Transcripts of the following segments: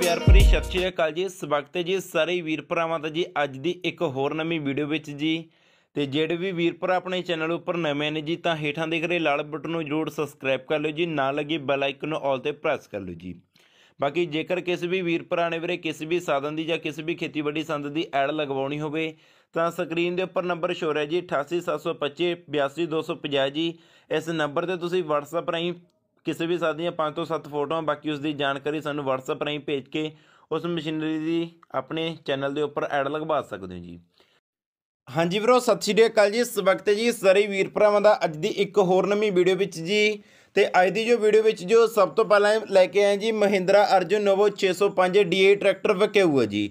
ਪਿਆਰ ਭਰੀ ਸਤਿ ਸ਼੍ਰੀ ਅਕਾਲ ਜੀ ਸਵਾਗਤ ਹੈ ਜੀ ਸਾਰੇ ਵੀਰ ਭਰਾਵਾਂ ਦਾ ਜੀ ਅੱਜ ਦੀ ਇੱਕ ਹੋਰ ਨਵੀਂ ਵੀਡੀਓ ਵਿੱਚ ਜੀ ਤੇ ਜਿਹੜੇ ਵੀ ਵੀਰ ਭਰਾ ਆਪਣੇ ਚੈਨਲ ਉੱਪਰ ਨਵੇਂ ਨੇ ਜੀ ਤਾਂ ਹੇਠਾਂ ਦੇਖ ਰਹੇ ਲਾਲ ਬਟਨ ਨੂੰ ਜਰੂਰ ਸਬਸਕ੍ਰਾਈਬ ਕਰ ਲਓ ਜੀ ਨਾਲ ਲੱਗੇ ਬੈਲ ਆਈਕਨ ਨੂੰ ਆਲ ਤੇ ਪ੍ਰੈਸ ਕਰ ਲਓ ਜੀ ਬਾਕੀ ਜੇਕਰ ਕਿਸੇ ਵੀ ਵੀਰ ਭਰਾ ਨੇ ਵੀਰੇ ਕਿਸੇ ਵੀ ਸਾਧਨ ਦੀ ਜਾਂ ਕਿਸੇ ਵੀ ਖੇਤੀਬਾੜੀ ਸੰਦ ਦੀ ਐਡ ਲਗਵਾਉਣੀ ਹੋਵੇ ਤਾਂ ਸਕਰੀਨ ਦੇ ਉੱਪਰ ਨੰਬਰ ਸ਼ੋਰ ਹੈ ਜੀ 88725 82250 ਜੀ ਇਸ ਨੰਬਰ ਤੇ ਤੁਸੀਂ WhatsApp ਰਾਹੀਂ ਕਿਸੇ ਵੀ ਸਾਥੀ ਦੀਆਂ 5 ਤੋਂ 7 ਫੋਟੋਆਂ ਬਾਕੀ ਉਸ ਦੀ ਜਾਣਕਾਰੀ ਸਾਨੂੰ WhatsApp ਰਾਹੀਂ ਭੇਜ ਕੇ ਉਸ ਮਸ਼ੀਨਰੀ ਦੀ ਆਪਣੇ ਚੈਨਲ ਦੇ ਉੱਪਰ ਐਡ ਲਗਵਾ ਸਕਦੇ ਹੋ ਜੀ ਹਾਂਜੀ ਵੀਰੋ ਸਤਿ ਸ਼੍ਰੀ ਅਕਾਲ ਜੀ ਇਸ ਵਕਤ ਜੀ ਸਾਰੇ ਵੀਰ ਭਰਾਵਾਂ ਦਾ ਅੱਜ ਦੀ ਇੱਕ ਹੋਰ ਨਵੀਂ ਵੀਡੀਓ ਵਿੱਚ ਜੀ ਤੇ ਅੱਜ ਦੀ ਜੋ ਵੀਡੀਓ ਵਿੱਚ ਜੋ ਸਭ ਤੋਂ ਪਹਿਲਾਂ ਲੈ ਕੇ ਆਏ ਜੀ Mahindra Arjun Novo 605 DA tractor ਵਕਿਆ ਹੋਇਆ ਜੀ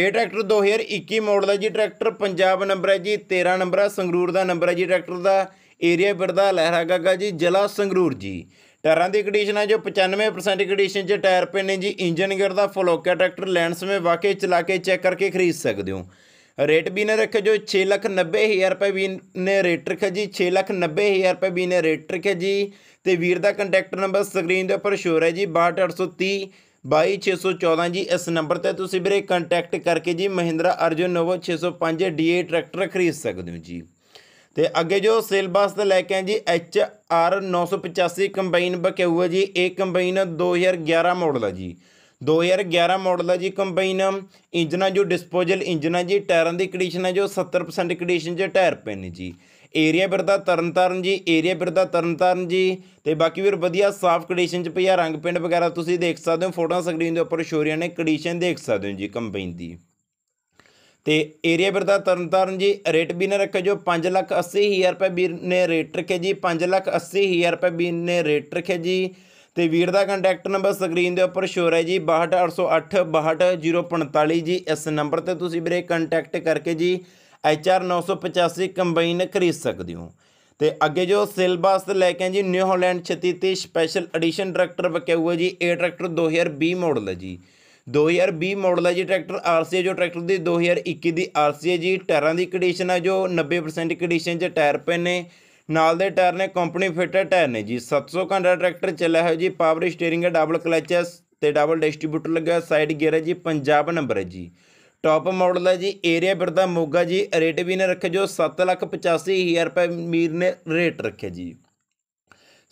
ਇਹ ਟਰੈਕਟਰ 2021 ਮਾਡਲ ਹੈ ਜੀ ਟਰੈਕਟਰ ਪੰਜਾਬ ਨੰਬਰ ਹੈ ਜੀ 13 ਨੰਬਰ ਸੰਗਰੂਰ ਦਾ ਨੰਬਰ ਹੈ ਜੀ ਟਰੈਕਟਰ ਦਾ ਏਰੀਆ ਬਿਰਦਾ ਲਹਿਰਾਗਾਗਾ ਜੀ ਜ਼ਿਲ੍ਹਾ ਸੰਗਰੂਰ ਜੀ ਟਾਇਰਾਂ ਦੀ ਕੰਡੀਸ਼ਨ ਹੈ ਜੋ 95% ਕੰਡੀਸ਼ਨ 'ਚ ਟਾਇਰ ਪਏ ਨੇ ਜੀ ਇੰਜਨ ਗੇਅਰ ਦਾ ਫਲੋਕਾ ਟਰੈਕਟਰ ਲੈਂਡਸ ਸਮੇਂ ਵਾਕੇ ਚਲਾ ਕੇ ਚੈੱਕ ਕਰਕੇ ਖਰੀਦ ਸਕਦੇ ਹੋ ਰੇਟ ਵੀ ਨੇ ਰੱਖਿਆ ਜੋ 6 ਲੱਖ 90 ਹਜ਼ਾਰ ਰੁਪਏ ਵੀ ਨੇ ਰੇਟ ਰੱਖਿਆ ਜੀ 6 ਲੱਖ 90 ਹਜ਼ਾਰ ਰੁਪਏ ਵੀ ਨੇ ਰੇਟ ਰੱਖਿਆ ਜੀ ਤੇ ਵੀਰ ਦਾ ਕੰਟੈਕਟ ਨੰਬਰ ਸਕਰੀਨ ਦੇ ਉੱਪਰ ਸ਼ੋਰ ਹੈ ਜੀ 62830 22614 ਜੀ ਇਸ ਨੰਬਰ ਤੇ ਤੁਸੀਂ ਵੀਰੇ ਕੰਟੈਕਟ ਕਰਕੇ ਜੀ Mahindra Arjun Novo 605 DA tractor ਖਰੀਦ ਸਕਦੇ ਹੋ ਜੀ ਤੇ ਅੱਗੇ ਜੋ ਸਿਲਬਸ ਤੇ ਲੈ ਕੇ ਆ ਜੀ ਐਚ ਆਰ 985 ਕੰਬਾਈਨ ਬਕੇਊ ਹੈ ਜੀ ਇਹ ਕੰਬਾਈਨ 2011 ਮਾਡਲ ਹੈ ਜੀ 2011 ਮਾਡਲ ਹੈ ਜੀ ਕੰਬਾਈਨ ਇੰਜਨਾਂ ਜੋ ਡਿਸਪੋਜ਼ਲ ਇੰਜਨਾਂ ਜੀ ਟਾਇਰਾਂ ਦੀ ਕੰਡੀਸ਼ਨ ਹੈ ਜੋ 70% ਕੰਡੀਸ਼ਨ 'ਚ ਟਾਇਰ ਪਏ ਜੀ ਏਰੀਆ ਵੀਰ ਦਾ ਤਰਨਤਾਰਨ ਜੀ ਏਰੀਆ ਵੀਰ ਦਾ ਤਰਨਤਾਰਨ ਜੀ ਤੇ ਬਾਕੀ ਵੀਰ ਵਧੀਆ ਸਾਫ ਕੰਡੀਸ਼ਨ ਚ ਪਿਆ ਰੰਗ ਪਿੰਡ ਵਗੈਰਾ ਤੁਸੀਂ ਦੇਖ ਸਕਦੇ ਹੋ ਫੋਟੋਆਂ ਸਕਰੀਨ ਦੇ ਉੱਪਰ ਸ਼ੋਰੀਆਂ ਨੇ ਕੰਡੀਸ਼ਨ ਦੇਖ ਸਕਦੇ ਹੋ ਜੀ ਕੰਬਾਈਨ ਦੀ ਤੇ ਏਰੀਆ ਵੀਰ ਦਾ ਤਰਨਤਾਰਨ ਜੀ ਰੇਟ ਵੀ ਨੇ ਰੱਖੇ ਜੋ 5 ਲੱਖ 80000 ਰੁਪਏ ਵੀਰ ਨੇ ਰੇਟ ਰੱਖੇ ਜੀ 5 ਲੱਖ 80000 ਰੁਪਏ ਵੀਰ ਨੇ ਰੇਟ ਰੱਖੇ ਜੀ ਤੇ ਵੀਰ ਦਾ ਕੰਟੈਕਟ ਨੰਬਰ ਸਕਰੀਨ ਦੇ ਉੱਪਰ ਸ਼ੋਰ ਹੈ ਜੀ 6208862045 ਜੀ ਇਸ ਨੰਬਰ ਤੇ ਤੁਸੀਂ ਵੀਰੇ ਕੰਟੈਕਟ ਕਰਕੇ ਜੀ HR 985 ਕੰਬਾਈਨ ਖਰੀਦ ਸਕਦੇ ਹੋ ਤੇ ਅੱਗੇ ਜੋ ਸਿਲਬਸ ਲੈ ਕੇ ਜੀ ਨਿਊ ਹੋਲੈਂਡ 36 ਤੇ ਸਪੈਸ਼ਲ ਐਡੀਸ਼ਨ ਟਰੈਕਟਰ ਬਕਿਆ ਹੋਇਆ ਜੀ ਇਹ ਟਰੈਕਟਰ 2020 ਮਾਡਲ ਹੈ ਜੀ 2020 ਮਾਡਲ ਹੈ ਜੀ ਟਰੈਕਟਰ ਆਰਸੀਏ ਜੋ ਟਰੈਕਟਰ ਦੀ 2021 ਦੀ ਆਰਸੀਏ ਜੀ ਟਾਇਰਾਂ ਦੀ ਕੰਡੀਸ਼ਨ ਹੈ ਜੋ 90% ਕੰਡੀਸ਼ਨ 'ਚ ਟਾਇਰ ਪਏ ਨੇ ਨਾਲ ਦੇ ਟਾਇਰ ਨੇ ਕੰਪਨੀ ਫਿਟਡ ਟਾਇਰ ਨੇ ਜੀ 700 ਘੰਟਾ ਟਰੈਕਟਰ ਚੱਲਿਆ ਹੋਇਆ ਜੀ ਪਾਵਰ ਸਟੀering ਹੈ ਡਬਲ ਕਲਚ ਹੈ ਤੇ ਡਬਲ ਡਿਸਟ੍ਰੀਬਿਊਟਰ ਲੱਗਾ ਸਾਈਡ ਗੇਅਰ ਹੈ ਜੀ ਪੰਜਾਬ ਨੰਬਰ ਹੈ ਜੀ ਟਾਪ ਮਾਡਲ ਹੈ ਜੀ ਏਰੀਆ ਬਿਰਦਾ ਮੋਗਾ ਜੀ ਰੇਟ ਵੀ ਨੇ ਰੱਖੇ ਜੋ 7 ਲੱਖ ਰੁਪਏ ਮੀਰ ਨੇ ਰੇਟ ਰੱਖਿਆ ਜੀ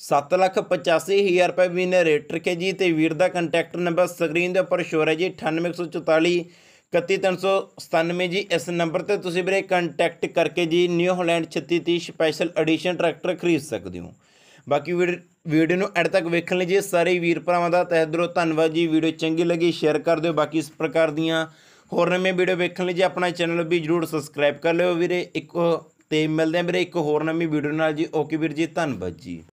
785000 ਰੁਪਏ ਨੇ ਰੇਟ ਰੱਖੇ ਜੀ ਤੇ ਵੀਰ ਦਾ ਕੰਟੈਕਟ ਨੰਬਰ ਸਕਰੀਨ ਦੇ ਉੱਪਰ ਸ਼ੋਰ ਹੈ ਜੀ 98144 31397 ਜੀ ਇਸ ਨੰਬਰ ਤੇ ਤੁਸੀਂ ਵੀਰੇ ਕੰਟੈਕਟ ਕਰਕੇ ਜੀ New Holland 3630 special edition tractor ਖਰੀਦ ਸਕਦੇ ਹੋ ਬਾਕੀ ਵੀਡੀਓ ਨੂੰ ਐਂਡ ਤੱਕ ਵੇਖਣ ਲਈ ਜੀ ਸਾਰੇ ਵੀਰ ਭਰਾਵਾਂ ਦਾ ਤਹਿ ਦਿਲੋਂ ਧੰਨਵਾਦ ਜੀ ਵੀਡੀਓ ਚੰਗੀ ਲੱਗੀ ਸ਼ੇਅਰ ਕਰ ਦਿਓ ਬਾਕੀ ਇਸ ਪ੍ਰਕਾਰ ਦੀਆਂ ਹੋਰ ਨਵੇਂ ਵੀਡੀਓ ਵੇਖਣ ਲਈ ਜੀ ਆਪਣਾ ਚੈਨਲ ਵੀ ਜਰੂਰ ਸਬਸਕ੍ਰਾਈਬ ਕਰ ਲਿਓ ਵੀਰੇ ਇੱਕ ਤੇ ਮਿਲਦੇ ਆਂ ਵੀਰੇ ਇੱਕ ਹੋਰ ਨਵੀਂ ਵੀਡੀਓ ਨਾਲ ਜੀ ਓਕੇ ਵੀਰ ਜੀ ਧੰਨਵਾਦ ਜੀ